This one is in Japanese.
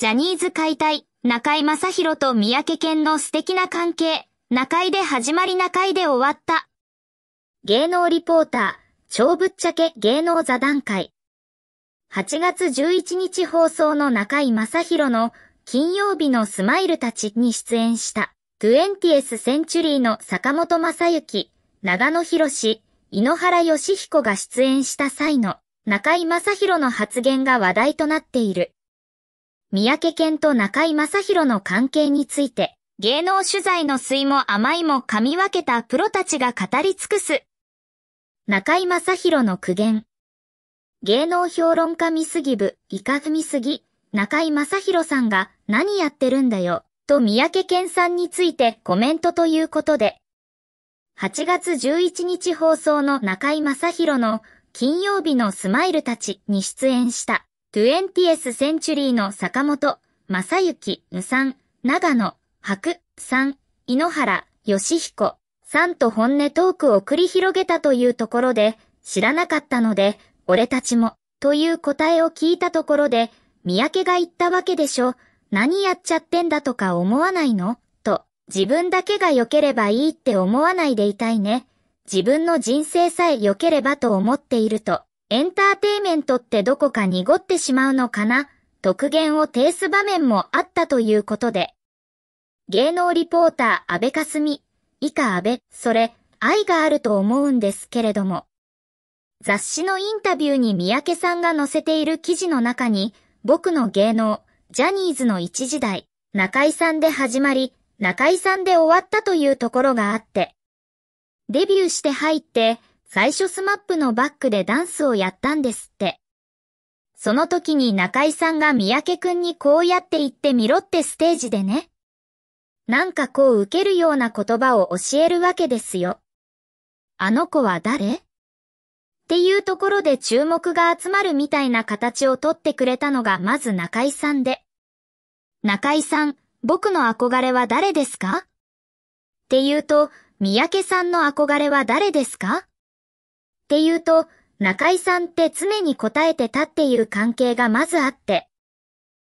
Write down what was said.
ジャニーズ解体、中井正宏と三宅健の素敵な関係、中井で始まり中井で終わった。芸能リポーター、超ぶっちゃけ芸能座談会。8月11日放送の中井正宏の金曜日のスマイルたちに出演した 20th Century の坂本正幸、長野博士、井ノ原義彦が出演した際の中井正宏の発言が話題となっている。三宅健と中井正宏の関係について、芸能取材の水も甘いも噛み分けたプロたちが語り尽くす。中井正宏の苦言。芸能評論家見すぎ部、イカ踏みすぎ、中井正宏さんが何やってるんだよ、と三宅健さんについてコメントということで、8月11日放送の中井正宏の金曜日のスマイルたちに出演したトゥエンティエスセンチュリーの坂本、正幸、無さ長野、白、三、井ノ原、吉彦、さんと本音トークを繰り広げたというところで、知らなかったので、俺たちも、という答えを聞いたところで、三宅が言ったわけでしょ、何やっちゃってんだとか思わないのと、自分だけが良ければいいって思わないでいたいね。自分の人生さえ良ければと思っていると、エンターテイメントってどこか濁ってしまうのかな、特言を呈す場面もあったということで。芸能リポーター安倍かすみ、以下安倍、それ、愛があると思うんですけれども。雑誌のインタビューに三宅さんが載せている記事の中に、僕の芸能、ジャニーズの一時代、中井さんで始まり、中井さんで終わったというところがあって、デビューして入って、最初スマップのバックでダンスをやったんですって。その時に中井さんが三宅くんにこうやって言ってみろってステージでね。なんかこう受けるような言葉を教えるわけですよ。あの子は誰っていうところで注目が集まるみたいな形をとってくれたのがまず中井さんで。中井さん、僕の憧れは誰ですかっていうと、三宅さんの憧れは誰ですかっていうと、中井さんって常に答えて立っている関係がまずあって、